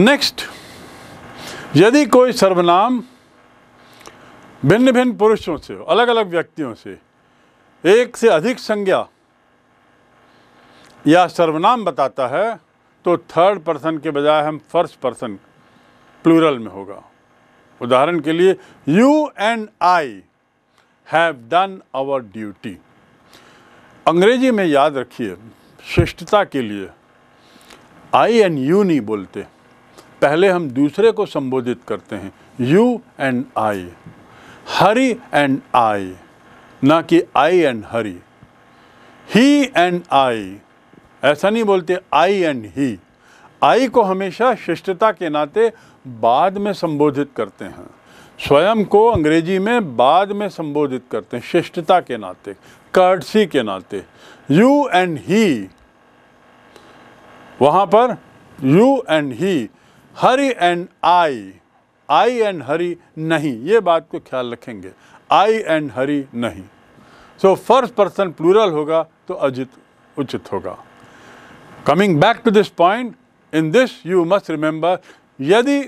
Next यदि कोई सर्वनाम भिन्न भिन्न पुरुषों से अलग अलग व्यक्तियों से एक से अधिक संज्ञा या सर्वनाम बताता है तो थर्ड पर्सन के बजाय हम फर्स्ट पर्सन प्लूरल में होगा उदाहरण के लिए you and I have done our duty अंग्रेजी में याद रखिए श्रेष्ठता के लिए आई एंड यू नहीं बोलते पहले हम दूसरे को संबोधित करते हैं you and I Hari and I ना कि आई एंड हरी ही एंड आई ऐसा नहीं बोलते आई एंड ही आई को हमेशा शिष्टता के नाते बाद में संबोधित करते हैं स्वयं को अंग्रेजी में बाद में संबोधित करते हैं शिष्टता के नाते कर्टसी के नाते यू एंड ही वहाँ पर you and he Hari and I I and Hari नहीं ये बात को ख्याल रखेंगे आई एंड हरी नहीं सो फर्स्ट पर्सन प्लूरल होगा तो अजित उचित होगा coming back to this point in this you must remember यदि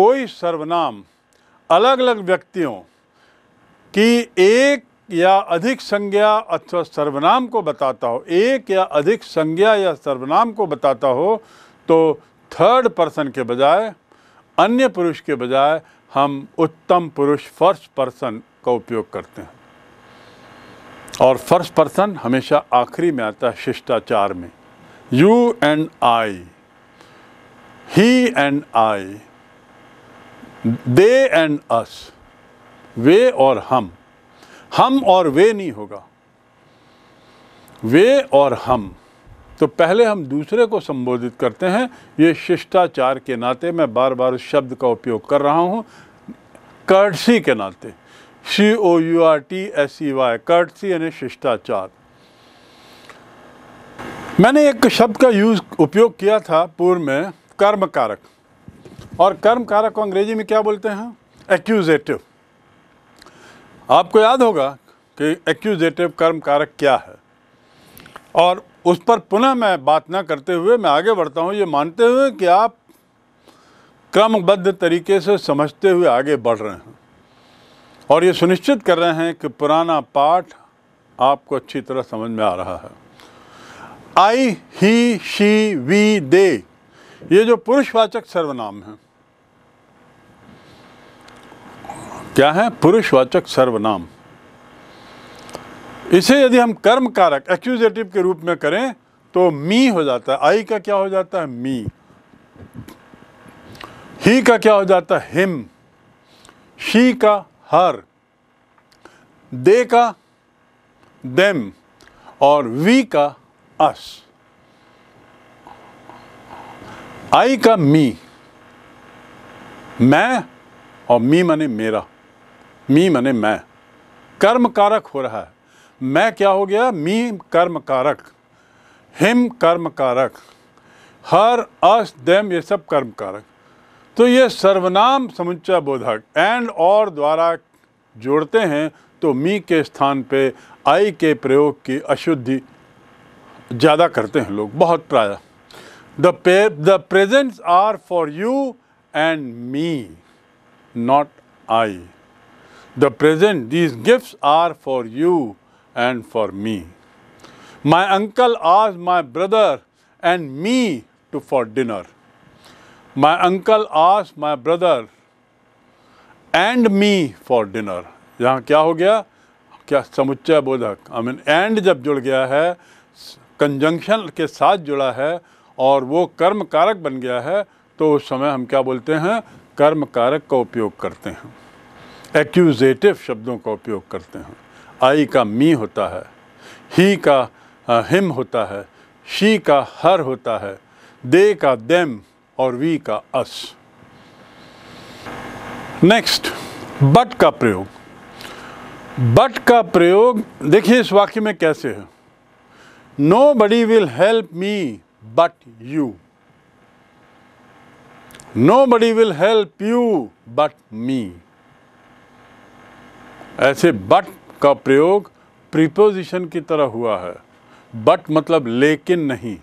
कोई सर्वनाम अलग अलग व्यक्तियों की एक या अधिक संज्ञा अथवा सर्वनाम को बताता हो एक या अधिक संज्ञा या सर्वनाम को बताता हो तो थर्ड पर्सन के बजाय अन्य पुरुष के बजाय हम उत्तम पुरुष फर्स्ट पर्सन का उपयोग करते हैं और फर्स्ट पर्सन हमेशा आखिरी में आता है शिष्टाचार में you and I he and I they and us वे और हम हम और वे नहीं होगा वे और हम तो पहले हम दूसरे को संबोधित करते हैं ये शिष्टाचार के नाते मैं बार बार उस शब्द का उपयोग कर रहा हूँ कर्टसी के नाते C O U R T E S Y courtesy यानी शिष्टाचार मैंने एक शब्द का यूज़ उपयोग किया था पूर्व में कर्म कारक और कर्म कारक को अंग्रेजी में क्या बोलते हैं एक्यूजेटिव आपको याद होगा कि एक्यूजेटिव कर्म कारक क्या है और उस पर पुनः मैं बात ना करते हुए मैं आगे बढ़ता हूँ ये मानते हुए कि आप क्रमबद्ध तरीके से समझते हुए आगे बढ़ रहे हैं और ये सुनिश्चित कर रहे हैं कि पुराना पाठ आपको अच्छी तरह समझ में आ रहा है आई ही शी वी दे ये जो पुरुषवाचक सर्वनाम है क्या है पुरुषवाचक सर्वनाम इसे यदि हम कर्म कारक एक्यूजेटिव के रूप में करें तो मी हो जाता है आई का क्या हो जाता है मी ही का क्या हो जाता है हिम शी का हर दे का देम और वी का अस आई का मी मैं और मी मने मेरा मी मने मैं कर्म कारक हो रहा है मैं क्या हो गया मी कर्म कारक हिम कर्म कारक हर अस देम ये सब कर्म कारक तो ये सर्वनाम समुच्चय बोधक एंड और द्वारा जोड़ते हैं तो मी के स्थान पे आई के प्रयोग की अशुद्धि ज़्यादा करते हैं लोग बहुत प्राय the pay the presents are for you and me not I the present these gifts are for you and for me. My uncle asked my brother and me to for dinner. My uncle asked my brother and me for dinner यहाँ क्या हो गया क्या समुच्चय बोधक I mean and जब जुड़ गया है कंजंक्शन के साथ जुड़ा है और वो कर्म कारक बन गया है तो उस समय हम क्या बोलते हैं कर्म कारक का उपयोग करते हैं एक्यूजेटिव शब्दों का उपयोग करते हैं आई का मी होता है ही का हिम होता है शी का हर होता है दे का देम और वी का अस नेक्स्ट बट का प्रयोग बट का प्रयोग देखिए इस वाक्य में कैसे है nobody will help me but you nobody will help you but me ऐसे बट का प्रयोग प्रीपोजिशन की तरह हुआ है बट मतलब लेकिन नहीं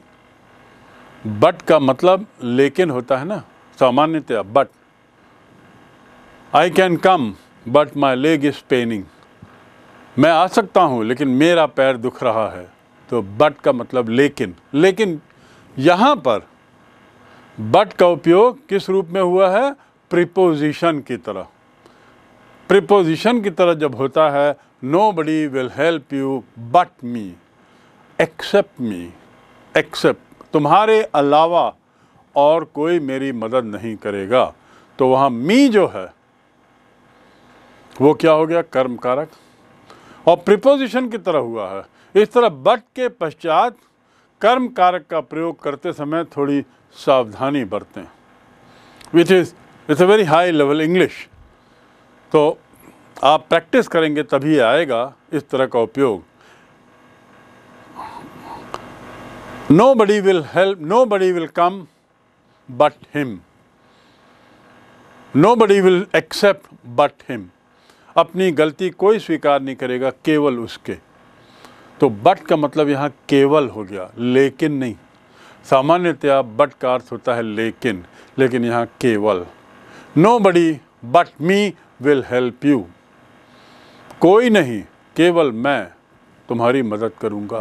बट का मतलब लेकिन होता है ना सामान्यतया but I can come but my leg is paining मैं आ सकता हूँ लेकिन मेरा पैर दुख रहा है तो बट का मतलब लेकिन लेकिन यहाँ पर बट का उपयोग किस रूप में हुआ है प्रिपोजिशन की तरह प्रिपोजिशन की तरह जब होता है nobody will help you but me, except me, except. तुम्हारे अलावा और कोई मेरी मदद नहीं करेगा तो वहाँ मी जो है वो क्या हो गया कर्म कारक और प्रिपोजिशन की तरह हुआ है इस तरह बट के पश्चात कर्म कारक का प्रयोग करते समय थोड़ी सावधानी बरतें which is it's a very high level English तो आप प्रैक्टिस करेंगे तभी आएगा इस तरह का उपयोग nobody will help nobody will come but him nobody will accept but him अपनी गलती कोई स्वीकार नहीं करेगा केवल उसके तो बट का मतलब यहाँ केवल हो गया लेकिन नहीं सामान्यतया बट का अर्थ होता है लेकिन लेकिन यहाँ केवल nobody but me will help you कोई नहीं केवल मैं तुम्हारी मदद करूंगा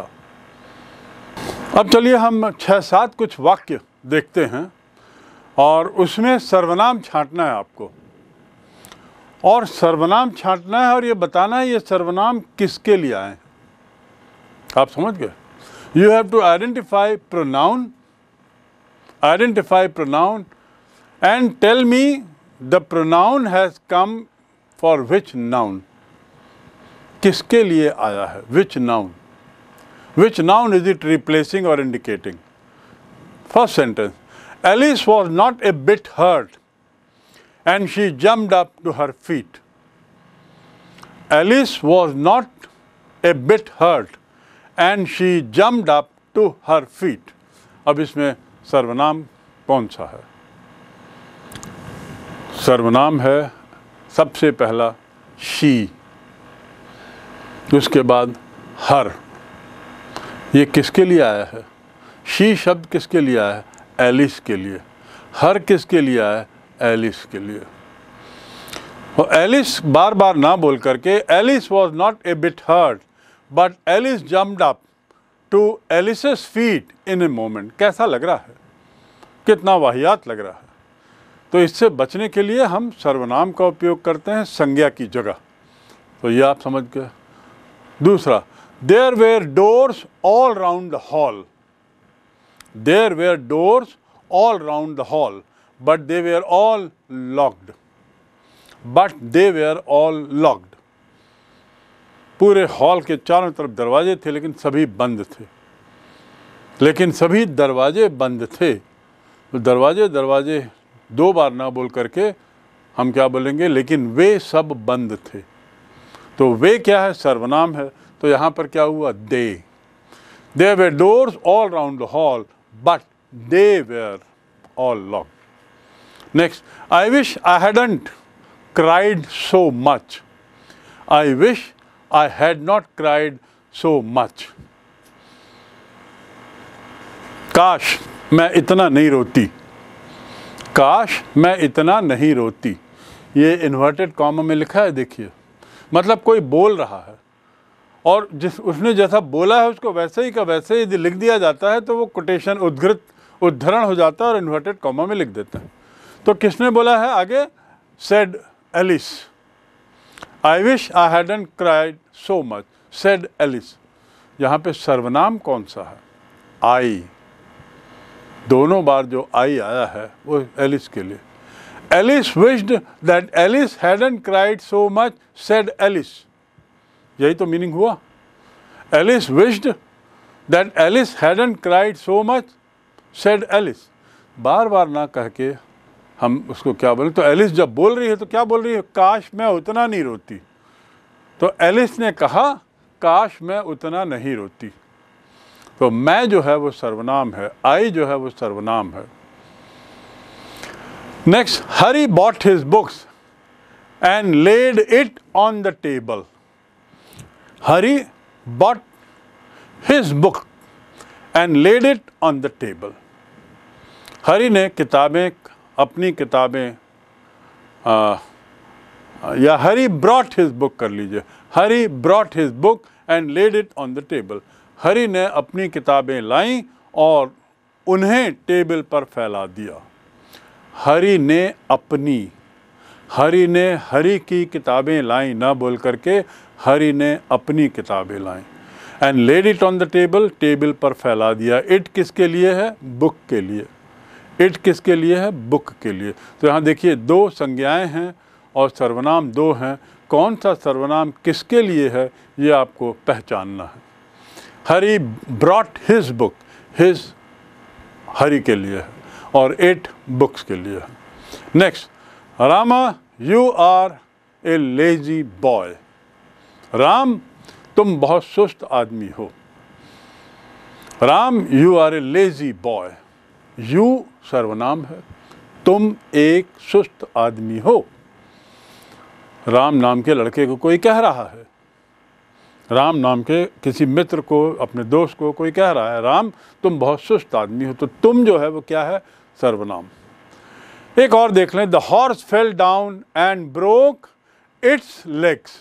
अब चलिए हम छः सात कुछ वाक्य देखते हैं और उसमें सर्वनाम छांटना है आपको और सर्वनाम छांटना है और ये बताना है ये सर्वनाम किसके लिए आए हैं आप समझ गए you have to identify pronoun identify pronoun and tell me the pronoun has come for which noun किसके लिए आया है which noun which noun is it replacing और indicating first sentence Alice was not a bit hurt and she jumped up to her feet Alice was not a bit hurt and she jumped up to her feet अब इसमें सर्वनाम कौन सा है सर्वनाम है सबसे पहला शी उसके बाद हर ये किसके लिए आया है शी शब्द किसके लिए आया है एलिस के लिए हर किसके लिए आया है एलिस के लिए और एलिस बार बार ना बोल करके Alice was not a bit hurt but Alice jumped up to Alice feet in a moment कैसा लग रहा है कितना वाहियात लग रहा है तो इससे बचने के लिए हम सर्वनाम का उपयोग करते हैं संज्ञा की जगह तो ये आप समझ गए दूसरा there were doors all round the hall there were doors all round the hall but they were all locked but they were all locked पूरे हॉल के चारों तरफ दरवाजे थे लेकिन सभी बंद थे लेकिन सभी दरवाजे बंद थे तो दरवाजे दरवाजे दो बार ना बोल करके हम क्या बोलेंगे लेकिन वे सब बंद थे तो वे क्या है सर्वनाम है तो यहाँ पर क्या हुआ they they were doors all round the hall but they were all lock next I wish I hadn't cried so much I wish I had not cried so much काश मैं इतना नहीं रोती काश मैं इतना नहीं रोती ये इन्वर्टेड कॉमा में लिखा है देखिए मतलब कोई बोल रहा है और जिस उसने जैसा बोला है उसको वैसे ही का वैसे ही यदि लिख दिया जाता है तो वो कोटेशन उद्घृत उद्धरण हो जाता है और इन्वर्टेड कॉमा में लिख देता है तो किसने बोला है आगे said Alice I wish I hadn't cried so much said Alice यहाँ पे सर्वनाम कौन सा है आई दोनों बार जो आई आया है वो एलिस के लिए Alice wished that Alice hadn't cried so much said Alice यही तो मीनिंग हुआ Alice wished that Alice hadn't cried so much said Alice बार बार ना कह के हम उसको क्या बोले तो एलिस जब बोल रही है तो क्या बोल रही है काश मैं उतना नहीं रोती तो एलिस ने कहा काश मैं उतना नहीं रोती तो मैं जो है वो सर्वनाम है आई जो है वो सर्वनाम है Next, Hari bought his books and laid it on the table. Hari bought his book and laid it on the table. Hari ne किताबें apni किताबें ya Hari brought his book kar लीजिए Hari brought his book and laid it on the table. Hari ne apni किताबें lai और unhe table par फैला diya. Hari ने अपनी हरि ने हरि की किताबें लाई ना बोल करके हरि ने अपनी किताबें लाई and laid it on the table table पर फैला दिया इट किसके लिए है बुक के लिए इट किसके लिए है बुक के लिए तो यहाँ देखिए दो संज्ञाएं हैं और सर्वनाम दो हैं कौन सा सर्वनाम किसके लिए है ये आपको पहचानना है Hari brought his book his Hari के लिए है और एट बुक्स के लिए है next Rama you are a lazy boy Ram तुम बहुत सुस्त आदमी हो Ram you are a lazy boy you सर्वनाम है तुम एक सुस्त आदमी हो राम नाम के लड़के को कोई कह रहा है राम नाम के किसी मित्र को अपने दोस्त को कोई कह रहा है राम तुम बहुत सुस्त आदमी हो तो तुम जो है वो क्या है सर्वनाम एक और देख लें the horse fell down and broke its legs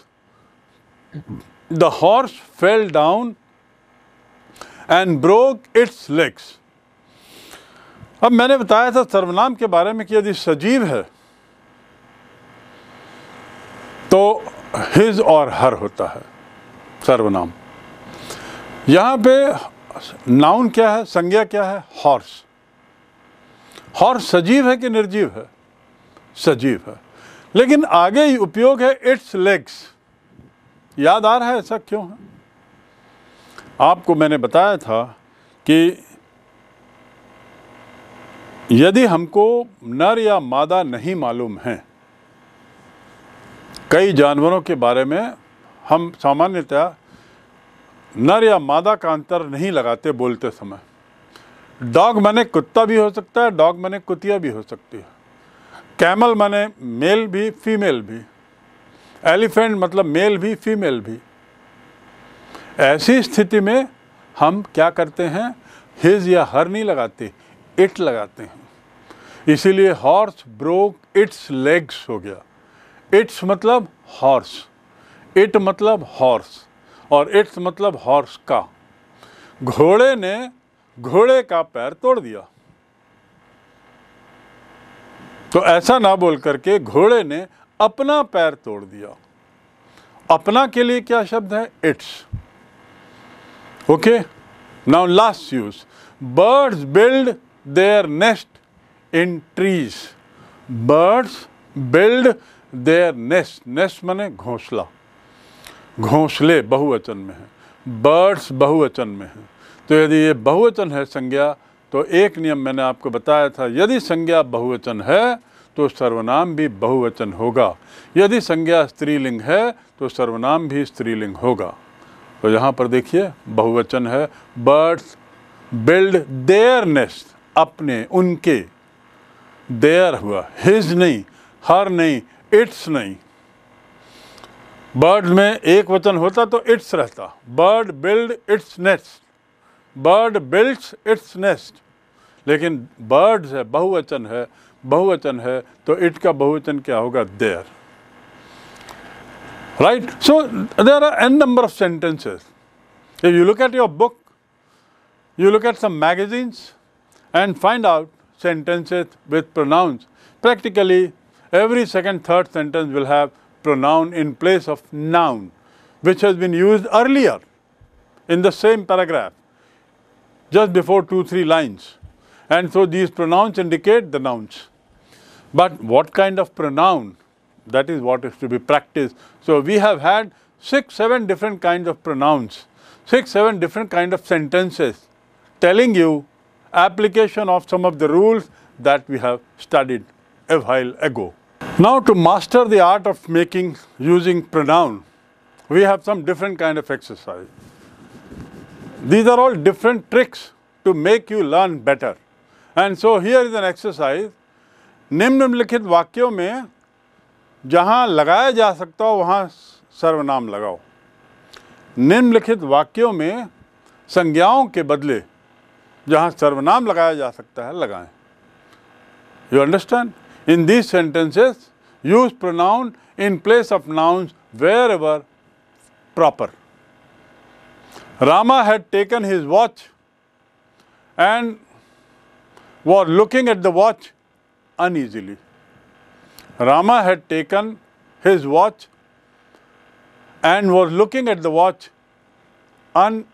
the horse fell down and broke its legs अब मैंने बताया था सर्वनाम के बारे में कि यदि सजीव है तो हिज और हर होता है सर्वनाम यहाँ पे नाउन क्या है संज्ञा क्या है हॉर्स हॉर्स सजीव है कि निर्जीव है सजीव है लेकिन आगे ही उपयोग है इट्स लेग्स याद आ रहा है ऐसा क्यों है आपको मैंने बताया था कि यदि हमको नर या मादा नहीं मालूम है कई जानवरों के बारे में हम सामान्यतः नर या मादा का अंतर नहीं लगाते बोलते समय डॉग माने कुत्ता भी हो सकता है डॉग माने कुतिया भी हो सकती है कैमल माने मेल भी फीमेल भी एलिफेंट मतलब मेल भी फीमेल भी ऐसी स्थिति में हम क्या करते हैं हिज या हर नहीं लगाते इट लगाते हैं इसीलिए हॉर्स ब्रोक इट्स लेग्स हो गया इट्स मतलब हॉर्स इट मतलब हॉर्स और इट्स मतलब हॉर्स का घोड़े ने घोड़े का पैर तोड़ दिया तो ऐसा ना बोल करके घोड़े ने अपना पैर तोड़ दिया अपना के लिए क्या शब्द है it's okay now last use birds build their nest in trees birds build their nest nest माने घोंसला घोंसले बहुवचन में है बर्ड्स बहुवचन में है तो यदि ये बहुवचन है संज्ञा तो एक नियम मैंने आपको बताया था यदि संज्ञा बहुवचन है तो सर्वनाम भी बहुवचन होगा यदि संज्ञा स्त्रीलिंग है तो सर्वनाम भी स्त्रीलिंग होगा तो यहाँ पर देखिए बहुवचन है बर्ड्स बिल्ड देयर नेस्ट अपने उनके देयर हुआ हिज नहीं हर नहीं इट्स नहीं बर्ड में एक वचन होता तो इट्स रहता bird build its nest bird build its nest लेकिन बर्ड्स है बहुवचन है बहुवचन है तो इट का बहुवचन क्या होगा their right so there are n number of sentences if you look at your book you look at some magazines and find out sentences with pronouns practically every second third sentence will have pronoun in place of noun which has been used earlier in the same paragraph just before two, three lines. And so these pronouns indicate the nouns. But what kind of pronoun? That is what is to be practiced. So we have had six, seven different kinds of pronouns, six, seven different kind of sentences telling you application of some of the rules that we have studied a while ago. Now to master the art of making using pronoun, we have some different kind of exercise. These are all different tricks to make you learn better. And so here is an exercise. निम्न लिखित वाक्यों में जहाँ लगाया जा सकता हो वहाँ सर्वनाम लगाओ निम्न लिखित वाक्यों में संज्ञाओं के बदले जहाँ सर्वनाम लगाया जा सकता है लगाएं you understand In these sentences, use pronoun in place of nouns wherever proper. Rama had taken his watch and was looking at the watch uneasily. Rama had taken his watch and was looking at the watch uneasily.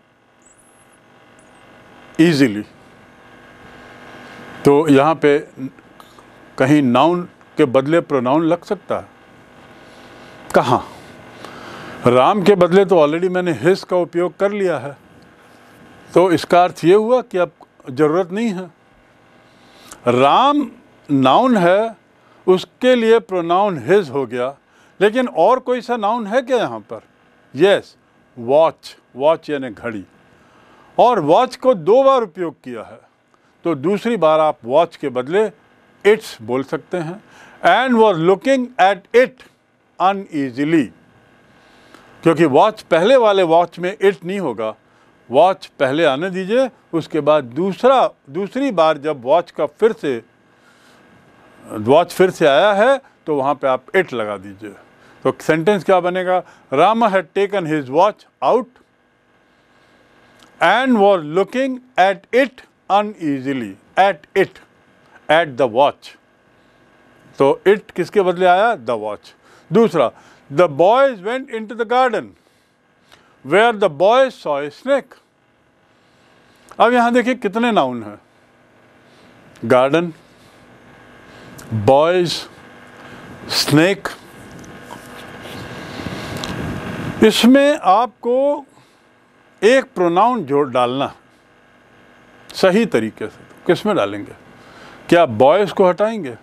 तो यहाँ पे कहीं noun के बदले pronoun लग सकता है कहाँ राम के बदले तो ऑलरेडी मैंने हिस का उपयोग कर लिया है तो इसका अर्थ ये हुआ कि अब ज़रूरत नहीं है राम नाउन है उसके लिए प्रोनाउन हिज हो गया लेकिन और कोई सा नाउन है क्या यहाँ पर यस वॉच वॉच यानी घड़ी और वॉच को दो बार उपयोग किया है तो दूसरी बार आप वॉच के बदले इट्स बोल सकते हैं and was looking at it uneasily क्योंकि वॉच पहले वाले वॉच में इट नहीं होगा वॉच पहले आने दीजिए उसके बाद दूसरा दूसरी बार जब वॉच का फिर से वॉच फिर से आया है तो वहाँ पे आप इट लगा दीजिए तो सेंटेंस क्या बनेगा Rama had taken his watch out and was looking at it uneasily at it at the watch तो इट किसके बदले आया द वॉच दूसरा the boys went into the garden where the boys saw a snake अब यहां देखिए कितने noun हैं गार्डन बॉयज स्नेक इसमें आपको एक प्रोनाउन जोड़ डालना सही तरीके से किसमें डालेंगे क्या बॉयज़ को हटाएंगे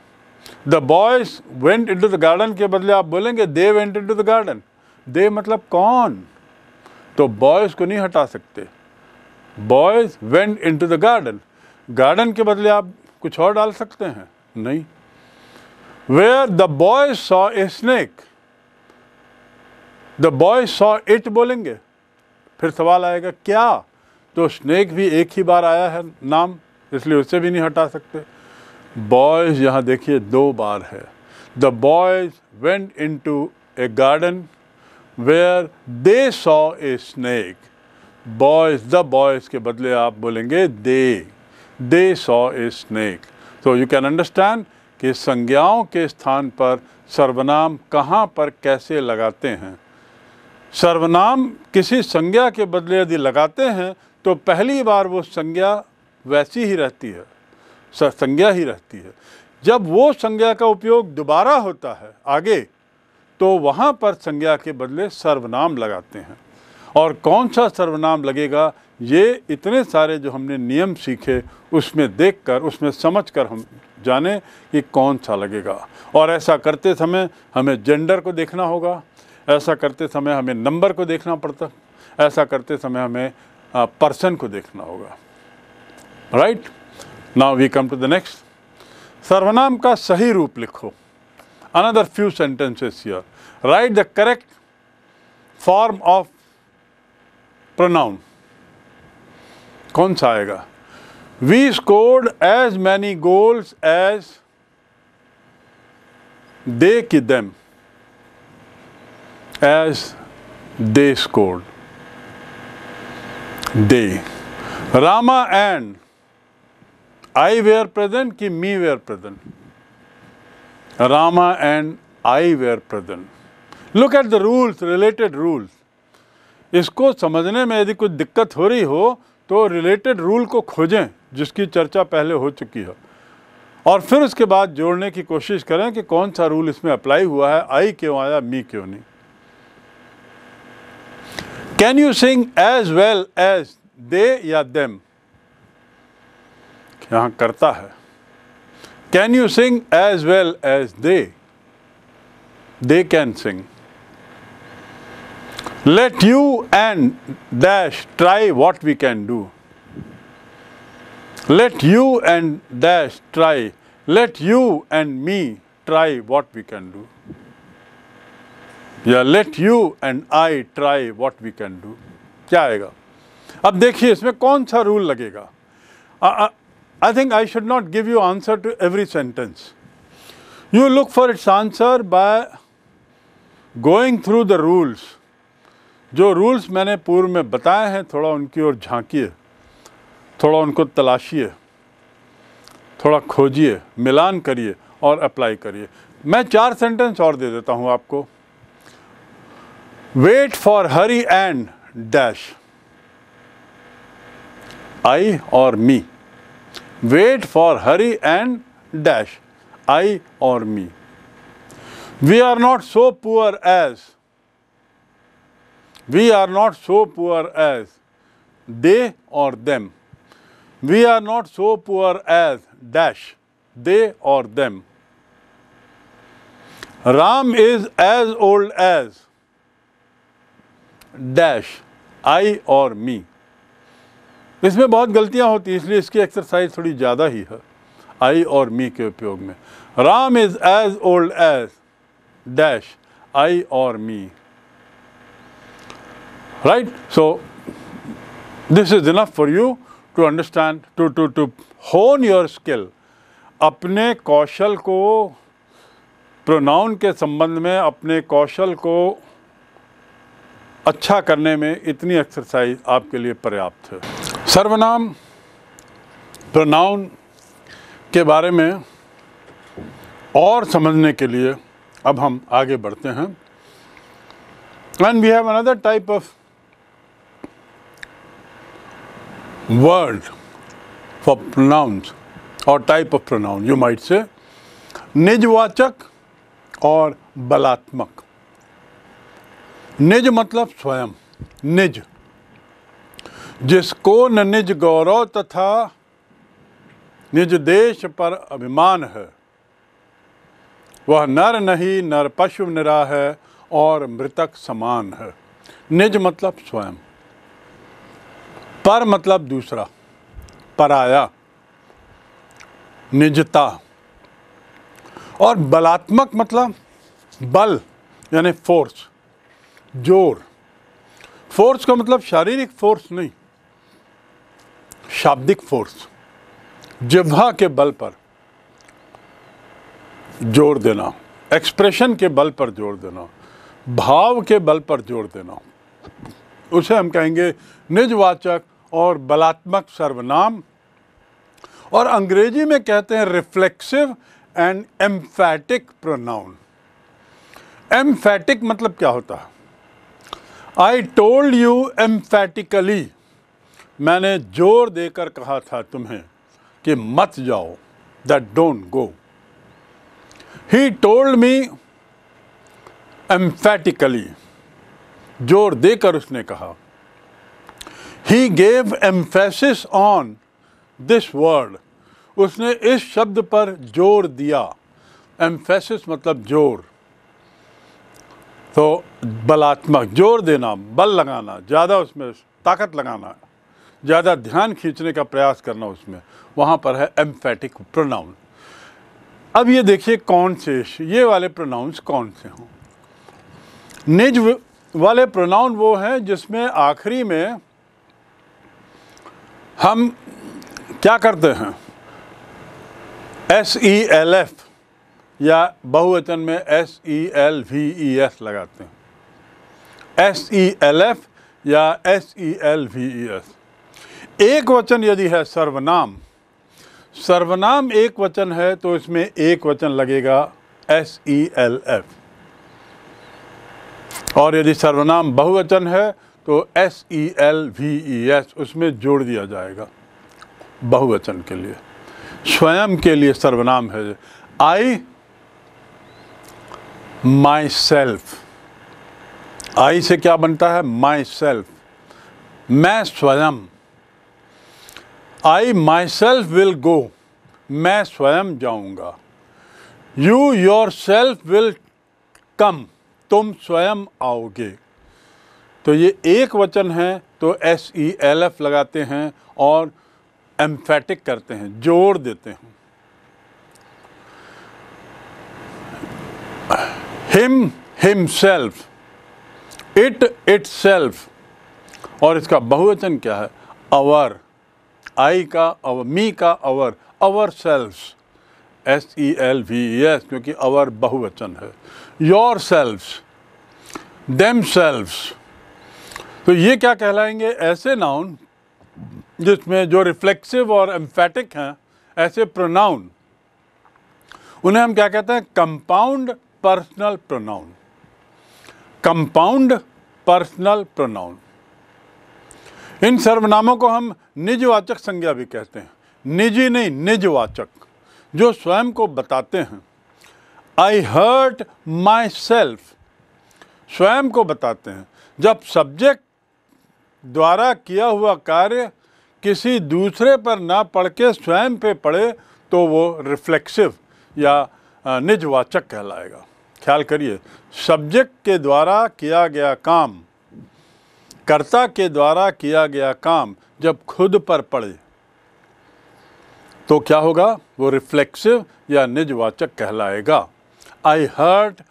the boys went into the garden के बदले आप बोलेंगे they went into the garden they मतलब कौन तो बॉयज़ को नहीं हटा सकते boys went to the garden garden के बदले आप कुछ और डाल सकते हैं नहीं where the boys saw a snake the boys saw it बोलेंगे फिर सवाल आएगा क्या तो स्नेक भी एक ही बार आया है नाम इसलिए उसे भी नहीं हटा सकते बॉयज़ यहाँ देखिए दो बार है the boys went into a garden where they saw a snake boys the boys के बदले आप बोलेंगे they they saw a snake तो यू कैन अंडरस्टैंड कि संज्ञाओं के स्थान पर सर्वनाम कहाँ पर कैसे लगाते हैं सर्वनाम किसी संज्ञा के बदले यदि लगाते हैं तो पहली बार वो संज्ञा वैसी ही रहती है संज्ञा ही रहती है जब वो संज्ञा का उपयोग दोबारा होता है आगे तो वहाँ पर संज्ञा के बदले सर्वनाम लगाते हैं और कौन सा सर्वनाम लगेगा ये इतने सारे जो हमने नियम सीखे उसमें देखकर उसमें समझकर हम जाने कि कौन सा लगेगा और ऐसा करते समय हमें जेंडर को देखना होगा ऐसा करते समय हमें नंबर को देखना पड़ता ऐसा करते समय हमें पर्सन को देखना होगा right right? Now we come to the next. Sarvanam ka sahi roop likho. Another few sentences here. Write the correct form of pronoun. कौन सा आएगा we scored as many goals as they की them as they scored they Rama I were present कि me were present. Rama and I were present. Look at the rules, related rules. इसको समझने में यदि कुछ दिक्कत हो रही हो तो रिलेटेड रूल को खोजें जिसकी चर्चा पहले हो चुकी है और फिर उसके बाद जोड़ने की कोशिश करें कि कौन सा रूल इसमें अप्लाई हुआ है आई क्यों आया मी क्यों नहीं can you sing as well as they या देम यहाँ करता है can you sing as well as they they can sing let you and dash try what we can do let you and dash try let you and me try what we can do या let you and I try what we can do क्या आएगा अब देखिए इसमें कौन सा rule लगेगा I think I should not give you answer to every sentence. You look for its answer by going through the rules जो rules मैंने पूर्व में बताए हैं थोड़ा उनकी ओर झांकिए थोड़ा उनको तलाशिए थोड़ा खोजिए मिलान करिए और अप्लाई करिए मैं चार सेंटेंस और दे देता हूँ आपको wait for Hari and dash I और me wait for hurry and dash, I or me. We are not so poor as, we are not so poor as they or them. We are not so poor as dash, they or them. Ram is as old as dash, I or me. तो इसमें बहुत गलतियाँ होती हैं इसलिए इसकी exercise थोड़ी ज़्यादा ही है आई और मी के उपयोग में Ram is as old as dash I और me right so this is enough for you to understand to to to hone your skill अपने कौशल को प्रोनाउन के संबंध में अपने कौशल को अच्छा करने में इतनी एक्सरसाइज आपके लिए पर्याप्त है सर्वनाम प्रोनाउन के बारे में और समझने के लिए अब हम आगे बढ़ते हैं and we have another type of word for pronouns और type of pronoun you might say निजवाचक और बलात्मक निज मतलब स्वयं निज जिसको न निज गौरव तथा निज देश पर अभिमान है वह नर नहीं नर पशु निरा है और मृतक समान है निज मतलब स्वयं पर मतलब दूसरा पराया निजता और बलात्मक मतलब बल यानी फोर्स जोर फोर्स का मतलब शारीरिक फोर्स नहीं शाब्दिक फोर्स जिह्वा के बल पर जोर देना एक्सप्रेशन के बल पर जोर देना भाव के बल पर जोर देना उसे हम कहेंगे निजवाचक और बलात्मक सर्वनाम और अंग्रेजी में कहते हैं reflexive and emphatic pronoun emphatic मतलब क्या होता है आई टोल्ड यू एम्फैटिकली मैंने जोर देकर कहा था तुम्हें कि मत जाओ that don't go he told me emphatically जोर देकर उसने कहा he gave emphasis on this word उसने इस शब्द पर जोर दिया एम्फेसिस मतलब जोर तो बलात्मक जोर देना बल लगाना ज़्यादा उसमें ताकत लगाना ज़्यादा ध्यान खींचने का प्रयास करना उसमें वहाँ पर है एम्फेटिक प्रोनाउन अब ये देखिए कौन से ये वाले प्रोनाउंस कौन से हों निज वाले प्रोनाउन वो हैं जिसमें आखिरी में हम क्या करते हैं एस ई एल एफ या बहुवचन में S E L V E S लगाते हैं एस ई एल एफ या S E L V E S एक वचन यदि है सर्वनाम सर्वनाम एक वचन है तो इसमें एक वचन लगेगा एस ई एल एफ और यदि सर्वनाम बहुवचन है तो S E L V E S उसमें जोड़ दिया जाएगा बहुवचन के लिए स्वयं के लिए सर्वनाम है आई माई सेल्फ आई से क्या बनता है माई सेल्फ मैं स्वयं आई माई सेल्फ विल गो मैं स्वयं जाऊँगा you yourself will come तुम स्वयं आओगे तो ये एक वचन है तो एस ई एल एफ लगाते हैं और एम्फेटिक करते हैं जोड़ देते हैं him himself it itself और इसका बहुवचन क्या है अवर आई का अवर मी का our ourselves S E e L V E e S क्योंकि अवर बहुवचन है योर सेल्फ्स देम सेल्फ्स तो ये क्या कहलाएंगे ऐसे नाउन जिसमें जो रिफ्लेक्सिव और एम्फेटिक हैं ऐसे प्रोनाउन उन्हें हम क्या कहते हैं compound personal pronoun compound personal pronoun इन सर्वनामों को हम निजवाचक संज्ञा भी कहते हैं निजी नहीं निजवाचक जो स्वयं को बताते हैं आई हर्ट माई सेल्फ स्वयं को बताते हैं जब सब्जेक्ट द्वारा किया हुआ कार्य किसी दूसरे पर ना पढ़ के स्वयं पे पड़े तो वो रिफ्लेक्सिव या निजवाचक कहलाएगा ख्याल करिए सब्जेक्ट के द्वारा किया गया काम कर्ता के द्वारा किया गया काम जब खुद पर पड़े तो क्या होगा वो रिफ्लेक्सिव या निजवाचक कहलाएगा I hurt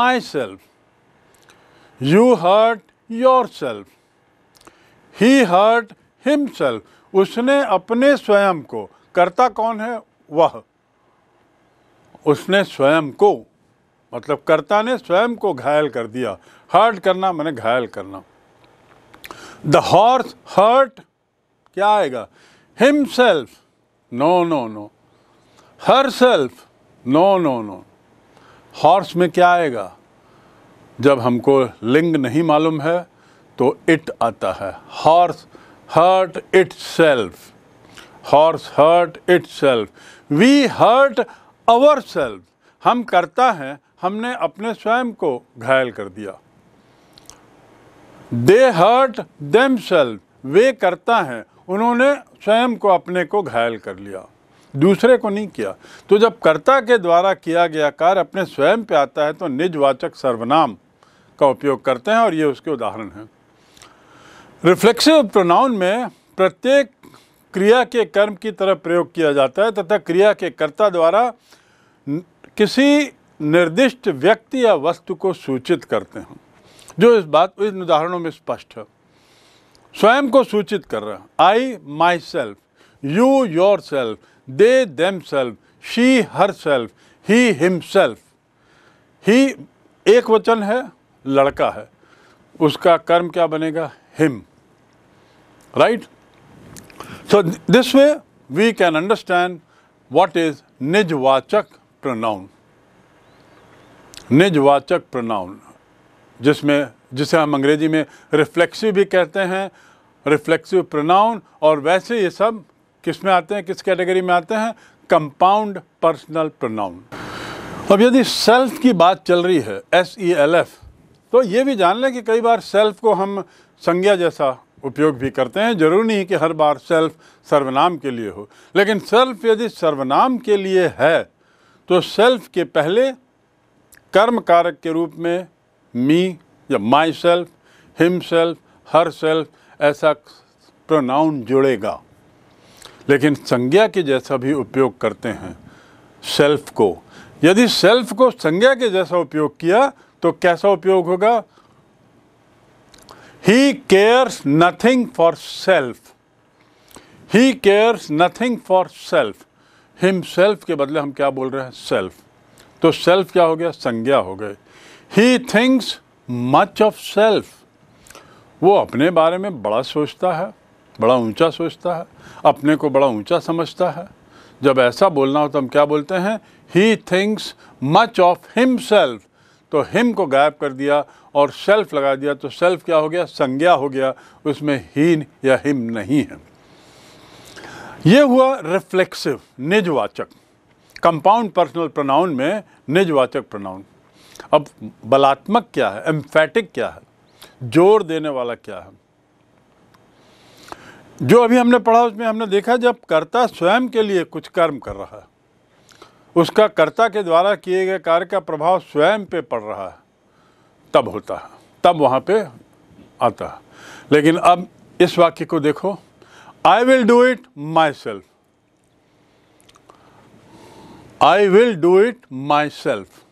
myself you hurt yourself he hurt himself उसने अपने स्वयं को कर्ता कौन है वह उसने स्वयं को मतलब कर्ता ने स्वयं को घायल कर दिया हर्ट करना मैंने घायल करना द हॉर्स हर्ट क्या आएगा himself no no no herself no no no horse में क्या आएगा जब हमको लिंग नहीं मालूम है तो इट आता है horse hurt itself horse hurt itself we hurt ourself हम करता है हमने अपने स्वयं को घायल कर दिया दे हर्ट देम वे करता है उन्होंने स्वयं को अपने को घायल कर लिया दूसरे को नहीं किया तो जब कर्ता के द्वारा किया गया कार्य अपने स्वयं पे आता है तो निजवाचक सर्वनाम का उपयोग करते हैं और ये उसके उदाहरण हैं रिफ्लेक्सिव प्रोनाउन में प्रत्येक क्रिया के कर्म की तरह प्रयोग किया जाता है तथा क्रिया के कर्ता द्वारा किसी निर्दिष्ट व्यक्ति या वस्तु को सूचित करते हैं जो इस बात इन उदाहरणों में स्पष्ट है स्वयं को सूचित कर रहा I myself you yourself they themself she herself he himself he एक वचन है लड़का है उसका कर्म क्या बनेगा him right so this way we can understand what is निजवाचक प्रनाउन निजवाचक प्रनाउन जिसमें जिसे हम अंग्रेजी में रिफ्लेक्सिव भी कहते हैं रिफ्लेक्सिव प्रोनाउन और वैसे ये सब किस में आते हैं किस कैटेगरी में आते हैं कंपाउंड पर्सनल प्रोनाउन अब यदि सेल्फ की बात चल रही है एस ई एल एफ तो ये भी जान लें कि कई बार सेल्फ को हम संज्ञा जैसा उपयोग भी करते हैं जरूरी नहीं कि हर बार सेल्फ सर्वनाम के लिए हो लेकिन सेल्फ यदि सर्वनाम के लिए है तो सेल्फ के पहले कर्म कारक के रूप में मी या myself himself herself ऐसा प्रोनाउन जुड़ेगा लेकिन संज्ञा के जैसा भी उपयोग करते हैं सेल्फ को यदि सेल्फ को संज्ञा के जैसा उपयोग किया तो कैसा उपयोग होगा he cares nothing for self he cares nothing for self himself के बदले हम क्या बोल रहे हैं सेल्फ तो सेल्फ क्या हो गया संज्ञा हो गए he thinks much of self वो अपने बारे में बड़ा सोचता है बड़ा ऊंचा सोचता है अपने को बड़ा ऊंचा समझता है जब ऐसा बोलना हो तो हम क्या बोलते हैं he thinks much of himself तो हिम को गायब कर दिया और सेल्फ लगा दिया तो सेल्फ क्या हो गया संज्ञा हो गया उसमें हीन या हिम नहीं है ये हुआ रिफ्लेक्सिव निजवाचक कंपाउंड पर्सनल प्रोनाउन में निजवाचक प्रोनाउन अब बलात्मक क्या है एम्फेटिक क्या है जोर देने वाला क्या है जो अभी हमने पढ़ा उसमें हमने देखा जब कर्ता स्वयं के लिए कुछ कर्म कर रहा है उसका कर्ता के द्वारा किए गए कार्य का प्रभाव स्वयं पे पड़ रहा है तब होता है तब वहाँ पे आता है लेकिन अब इस वाक्य को देखो I will do it myself I will do it myself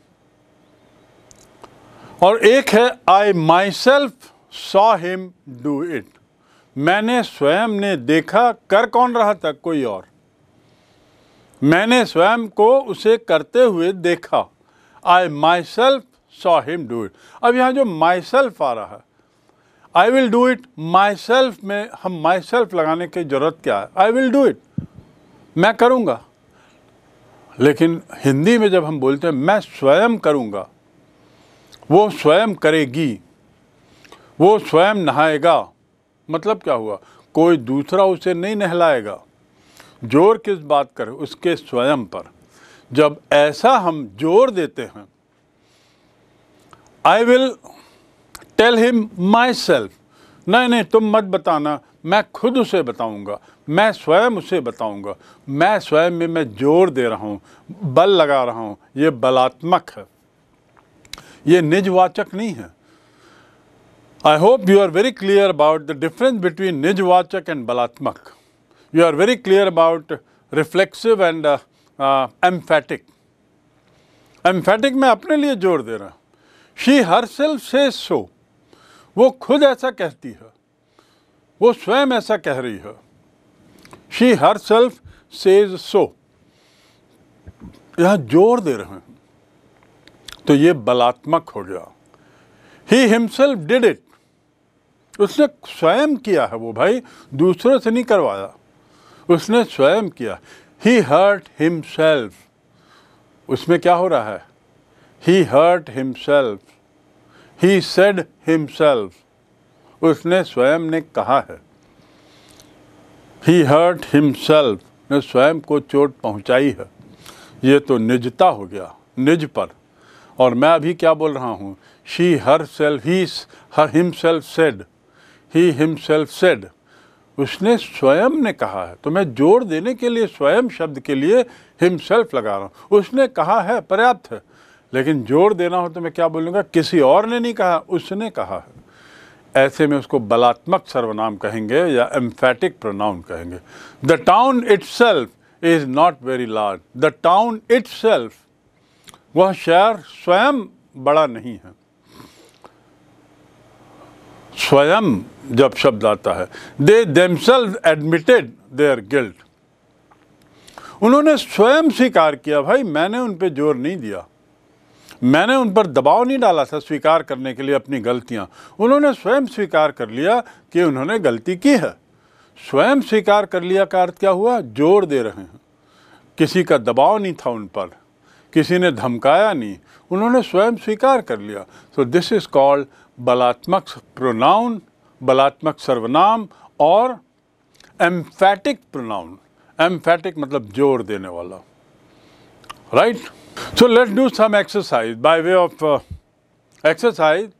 और एक है I myself saw him do it मैंने स्वयं ने देखा कर कौन रहा था कोई और मैंने स्वयं को उसे करते हुए देखा I myself saw him do it अब यहाँ जो माई सेल्फ आ रहा है I will do it myself में हम माई सेल्फ लगाने की ज़रूरत क्या है आई विल डू इट मैं करूँगा लेकिन हिंदी में जब हम बोलते हैं मैं स्वयं करूँगा वो स्वयं करेगी वो स्वयं नहाएगा मतलब क्या हुआ कोई दूसरा उसे नहीं नहलाएगा जोर किस बात कर उसके स्वयं पर जब ऐसा हम जोर देते हैं I will tell him myself नहीं नहीं तुम मत बताना मैं खुद उसे बताऊंगा मैं स्वयं उसे बताऊंगा मैं स्वयं में मैं जोर दे रहा हूँ बल लगा रहा हूँ ये बलात्मक है ये निजवाचक नहीं है I hope you are very clear about the difference between निजवाचक एंड बलात्मक you are very clear about reflexive and emphatic emphatic मैं अपने लिए जोर दे रहा शी हर सेल्फ से सो वो खुद ऐसा कहती है वो स्वयं ऐसा कह रही है she herself says so यहाँ जोर दे रहे हैं तो ये बलात्मक हो गया ही हिमसेल्फ डिड इट उसने स्वयं किया है वो भाई दूसरों से नहीं करवाया उसने स्वयं किया ही हर्ट हिमसेल्फ उसमें क्या हो रहा है he hurt himself he said himself उसने स्वयं ने कहा है ही हर्ट हिमसेल्फ ने स्वयं को चोट पहुंचाई है ये तो निजता हो गया निज पर और मैं अभी क्या बोल रहा हूँ she herself he her himself said he himself said उसने स्वयं ने कहा है तो मैं जोड़ देने के लिए स्वयं शब्द के लिए हिम सेल्फ लगा रहा हूँ उसने कहा है पर्याप्त है लेकिन जोड़ देना हो तो मैं क्या बोलूँगा किसी और ने नहीं कहा उसने कहा है ऐसे में उसको बलात्मक सर्वनाम कहेंगे या एम्फेटिक प्रोनाउन कहेंगे the town itself is not very large the town itself वह शहर स्वयं बड़ा नहीं है स्वयं जब शब्द आता है they themselves admitted their guilt उन्होंने स्वयं स्वीकार किया भाई मैंने उन पर जोर नहीं दिया मैंने उन पर दबाव नहीं डाला था स्वीकार करने के लिए अपनी गलतियां उन्होंने स्वयं स्वीकार कर लिया कि उन्होंने गलती की है स्वयं स्वीकार कर लिया का अर्थ क्या हुआ जोर दे रहे हैं किसी का दबाव नहीं था उन पर किसी ने धमकाया नहीं उन्होंने स्वयं स्वीकार कर लिया सो दिस इज़ कॉल्ड बलात्मक प्रोनाउन बलात्मक सर्वनाम और एम्फैटिक प्रोनाउन एम्फैटिक मतलब जोर देने वाला right so let do some exercise by way of exercise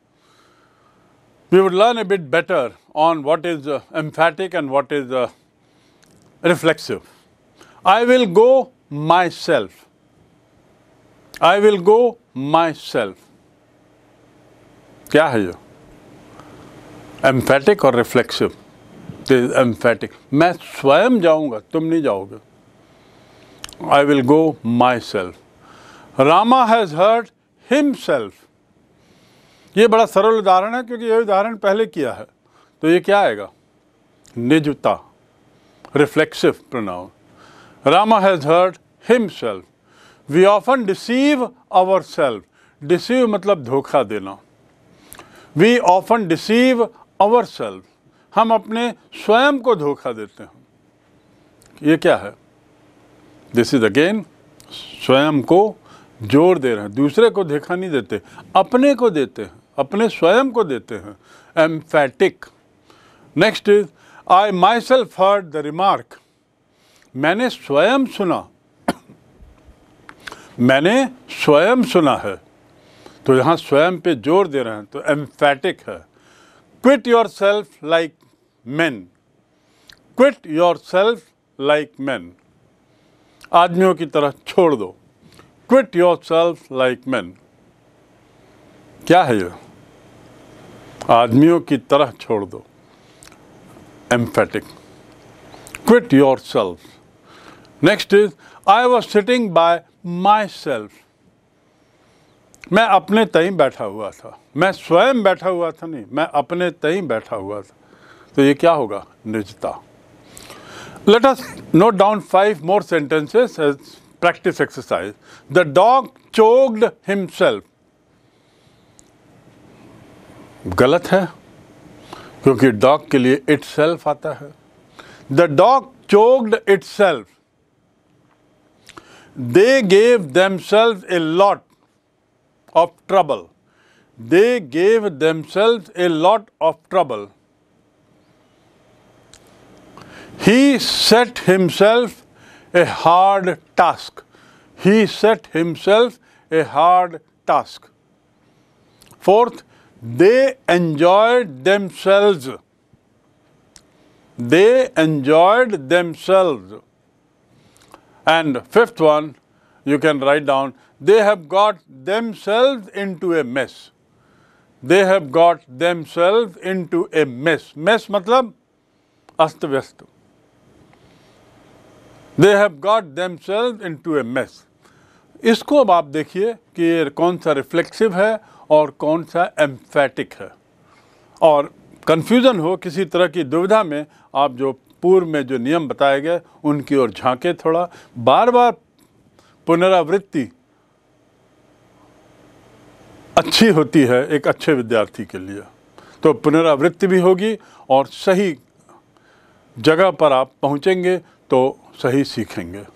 we would learn a bit better on what is emphatic and what is reflexive I will go myself I will go myself क्या है ये emphatic और reflexive is emphatic मैं स्वयं जाऊंगा तुम नहीं जाओगे I will go myself Rama has heard himself ये बड़ा सरल उदाहरण है क्योंकि ये उदाहरण पहले किया है तो ये क्या आएगा निजता रिफ्लेक्सिव प्रणाम Rama has heard himself we often deceive ourself deceive मतलब धोखा देना we often deceive ourself हम अपने स्वयं को धोखा देते हैं ये क्या है दिस इज अगेन स्वयं को जोर दे रहे हैं दूसरे को देखा नहीं देते अपने को देते हैं अपने स्वयं को देते हैं emphatic next is I myself heard the remark मैंने स्वयं सुना मैंने स्वयं सुना है तो यहाँ स्वयं पे जोर दे रहे हैं तो एम्फेटिक है quit yourself like man quit yourself like man आदमियों की तरह छोड़ दो quit yourself like man क्या है ये आदमियों की तरह छोड़ दो emphatic quit yourself next is I was sitting by myself मैं अपने तई बैठा हुआ था मैं स्वयं बैठा हुआ था नहीं मैं अपने तई बैठा हुआ था तो ये क्या होगा निजता let us note down five more sentences as exercise the dog dog himself गलत है क्योंकि डॉग के लिए इट्स सेल्फ आता है the dog choked itself They gave themselves a lot of trouble. They gave themselves a lot of trouble. He set himself a hard task. He set himself a hard task. Fourth, they enjoyed themselves. They enjoyed themselves. And fifth one, you can write down, they have got themselves into a mess. They have got themselves into a mess. Mess matlab ast vyast they have got themselves into a mess a mess इसको अब आप देखिए कि ये कौन सा reflexive है और कौन सा एम्फेटिक है और कन्फ्यूज़न हो किसी तरह की दुविधा में आप जो पूर्व में जो नियम बताए गए उनकी ओर झांके थोड़ा बार बार पुनरावृत्ति अच्छी होती है एक अच्छे विद्यार्थी के लिए तो पुनरावृत्ति भी होगी और सही जगह पर आप पहुंचेंगे तो सही सीखेंगे